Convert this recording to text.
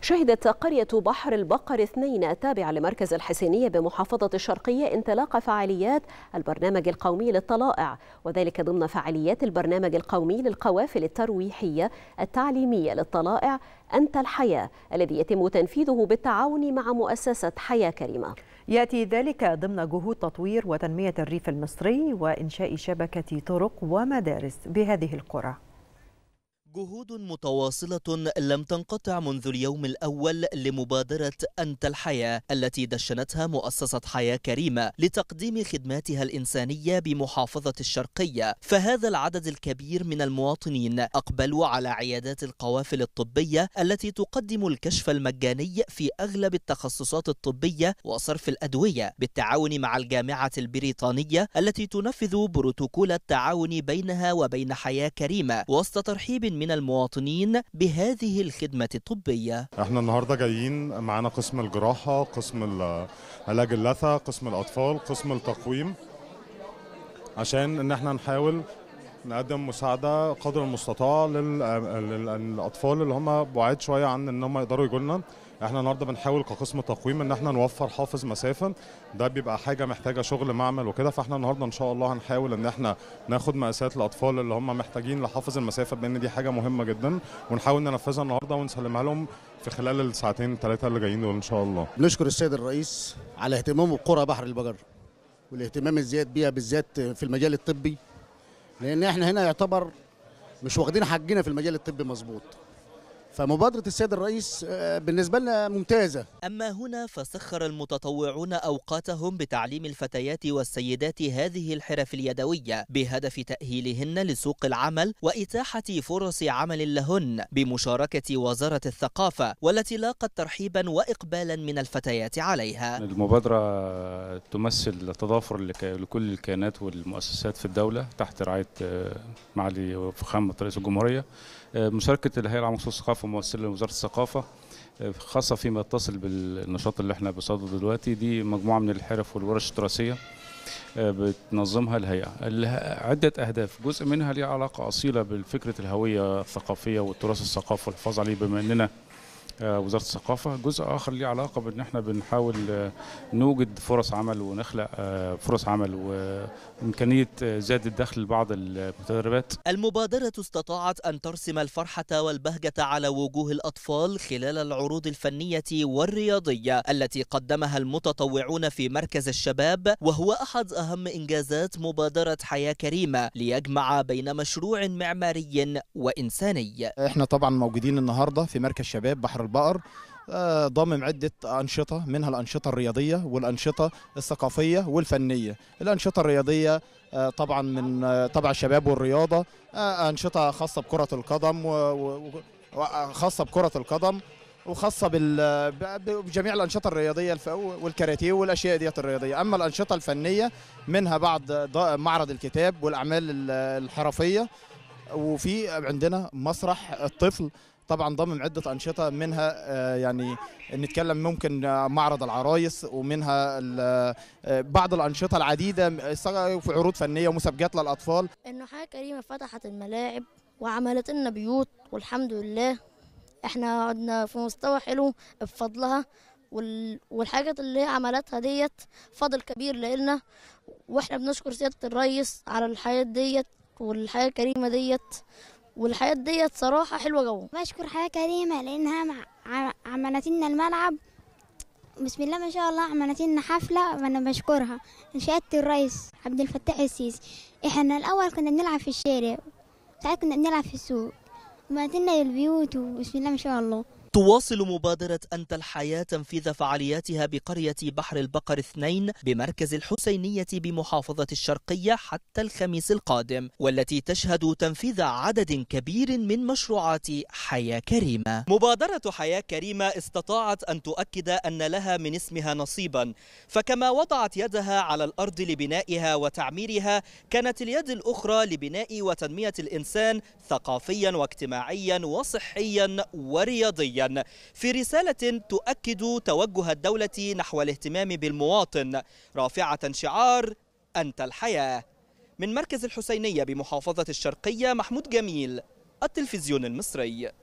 شهدت قرية بحر البقر اثنين التابعة لمركز الحسينية بمحافظة الشرقية انطلاق فعاليات البرنامج القومي للطلائع وذلك ضمن فعاليات البرنامج القومي للقوافل الترويحية التعليمية للطلائع أنت الحياة الذي يتم تنفيذه بالتعاون مع مؤسسة حياة كريمة يأتي ذلك ضمن جهود تطوير وتنمية الريف المصري وإنشاء شبكة طرق ومدارس بهذه القرى جهود متواصلة لم تنقطع منذ اليوم الأول لمبادرة أنت الحياة التي دشنتها مؤسسة حياة كريمة لتقديم خدماتها الإنسانية بمحافظة الشرقية فهذا العدد الكبير من المواطنين أقبلوا على عيادات القوافل الطبية التي تقدم الكشف المجاني في أغلب التخصصات الطبية وصرف الأدوية بالتعاون مع الجامعة البريطانية التي تنفذ بروتوكول التعاون بينها وبين حياة كريمة وسط ترحيب من من المواطنين بهذه الخدمة الطبية احنا النهاردة جايين معانا قسم الجراحة قسم علاج اللثة قسم الأطفال قسم التقويم عشان ان احنا نحاول نقدم مساعده قدر المستطاع للاطفال اللي هم بعاد شويه عن ان هم يقدروا يجوا لنا احنا النهارده بنحاول كقسم تقويم ان احنا نوفر حافظ مسافه ده بيبقى حاجه محتاجه شغل معمل وكده فاحنا النهارده ان شاء الله هنحاول ان احنا ناخد مقاسات الاطفال اللي هم محتاجين لحافظ المسافه بان دي حاجه مهمه جدا ونحاول ننفذها النهارده ونسلمها لهم في خلال الساعتين ثلاثه اللي جايين دول ان شاء الله نشكر السيد الرئيس على اهتمامه بقرى بحر البجر والاهتمام الزياد بيها بالذات في المجال الطبي لان احنا هنا يعتبر مش واخدين حقنا في المجال الطبي مظبوط فمبادرة السيد الرئيس آه، بالنسبة لنا ممتازة أما هنا فسخر المتطوعون أوقاتهم بتعليم الفتيات والسيدات هذه الحرف اليدوية بهدف تأهيلهن لسوق العمل وإتاحة فرص عمل لهن بمشاركة وزارة الثقافة والتي لاقت ترحيبا وإقبالا من الفتيات عليها المبادرة تمثل تضافر لكل الكيانات والمؤسسات في الدولة تحت رعاية آه، معالي فخامة رئيس الجمهورية آه، مشاركة الهيئة العامة للثقافة ممثل لوزاره الثقافه خاصه فيما يتصل بالنشاط اللي احنا بصدده دلوقتي دي مجموعه من الحرف والورش التراثيه آه، بتنظمها الهيئه عده اهداف جزء منها ليه علاقه اصيله بفكره الهويه الثقافيه والتراث الثقافي والحفاظ عليه بما اننا آه، وزاره الثقافه جزء اخر ليه علاقه بان احنا بنحاول آه، نوجد فرص عمل ونخلق آه، فرص عمل وامكانيه زياده الدخل لبعض المتدربات المبادره استطاعت ان ترسم الفرحه والبهجه على وجوه الاطفال خلال العروض الفنيه والرياضيه التي قدمها المتطوعون في مركز الشباب وهو احد اهم انجازات مبادره حياه كريمه ليجمع بين مشروع معماري وانساني احنا طبعا موجودين النهارده في مركز شباب بحر البقر آه، ضمم عدة أنشطة منها الأنشطة الرياضية والأنشطة الثقافية والفنية الأنشطة الرياضية آه، طبعا من طبع آه، الشباب والرياضة أنشطة خاصة بكرة القدم وخاصة بكرة القدم وخاصه بجميع الانشطه الرياضيه والكاراتيه والاشياء ديت الرياضيه اما الانشطه الفنيه منها بعض معرض الكتاب والاعمال الحرفيه وفي عندنا مسرح الطفل طبعا ضمن عده انشطه منها آه، يعني نتكلم ممكن آه، معرض العرايس ومنها آه، بعض الانشطه العديده في عروض فنيه ومسابقات للاطفال انه حاجه كريمه فتحت الملاعب وعملت لنا بيوت والحمد لله احنا قعدنا في مستوى حلو بفضلها والحاجات اللي هي عملتها ديت فضل كبير لنا واحنا بنشكر سياده الرئيس على الحياه ديت والحياه الكريمه ديت والحياة ديت صراحة حلوة جوا بشكر حياة كريمة لأنها مع عملت لنا الملعب بسم الله ما شاء الله عملت لنا حفلة وأنا بشكرها سيادة الرئيس عبد الفتاح السيسي إحنا الأول كنا بنلعب في الشارع ساعات كنا بنلعب في السوق عملت لنا البيوت وبسم الله ما شاء الله تواصل مبادرة أنت الحياة تنفيذ فعالياتها بقرية بحر البقر اثنين بمركز الحسينية بمحافظة الشرقية حتى الخميس القادم والتي تشهد تنفيذ عدد كبير من مشروعات حياة كريمة مبادرة حياة كريمة استطاعت أن تؤكد أن لها من اسمها نصيبا فكما وضعت يدها على الأرض لبنائها وتعميرها كانت اليد الأخرى لبناء وتنمية الإنسان ثقافيا واجتماعيا وصحيا ورياضيا في رسالة تؤكد توجه الدولة نحو الاهتمام بالمواطن رافعة شعار أنت الحياة من مركز الحسينية بمحافظة الشرقية محمود جميل التلفزيون المصري